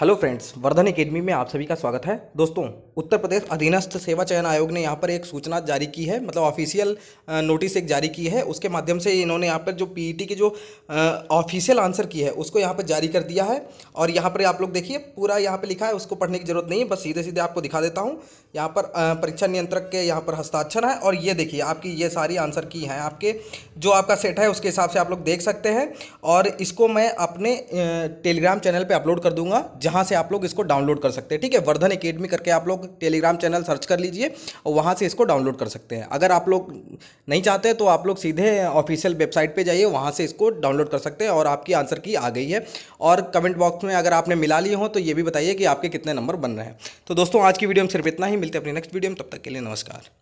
hello friends Vardhan academy में आप सभी का स्वागत है दोस्तों उत्तर प्रदेश अधीनस्थ सेवा चयन आयोग ने यहाँ पर एक सूचना जारी की है मतलब ऑफिशियल नोटिस एक जारी की है उसके माध्यम से इन्होंने यहाँ पर जो पीईटी e की जो ऑफिशियल आंसर की है उसको यहाँ पर जारी कर दिया है और यहाँ पर आप लोग देखिए पूरा यहाँ पर लिखा है उसको पढ़ने की जरूरत नहीं है बस सीधे सीधे आपको दिखा देता हूँ यहाँ पर परीक्षा नियंत्रक के यहाँ पर हस्ताक्षर है और ये देखिए आपकी ये सारी आंसर की हैं आपके जो आपका सेट है उसके हिसाब से आप लोग देख सकते हैं और इसको मैं अपने टेलीग्राम चैनल पर अपलोड कर दूँगा जहाँ से आप लोग इसको डाउनलोड कर सकते हैं ठीक है वर्धन एकेडमी करके आप लोग टेलीग्राम चैनल सर्च कर लीजिए और वहाँ से इसको डाउनलोड कर सकते हैं अगर आप लोग नहीं चाहते तो आप लोग सीधे ऑफिशियल वेबसाइट पर जाइए वहाँ से इसको डाउनलोड कर सकते हैं और आपकी आंसर की आ गई है और कमेंट बॉक्स में अगर आपने मिला लिए हो तो ये भी बताइए कि आपके कितने नंबर बन रहे हैं तो दोस्तों आज की वीडियो में सिर्फ इतना ही मिलते हैं अपनी नेक्स्ट वीडियो में तब तक के लिए नमस्कार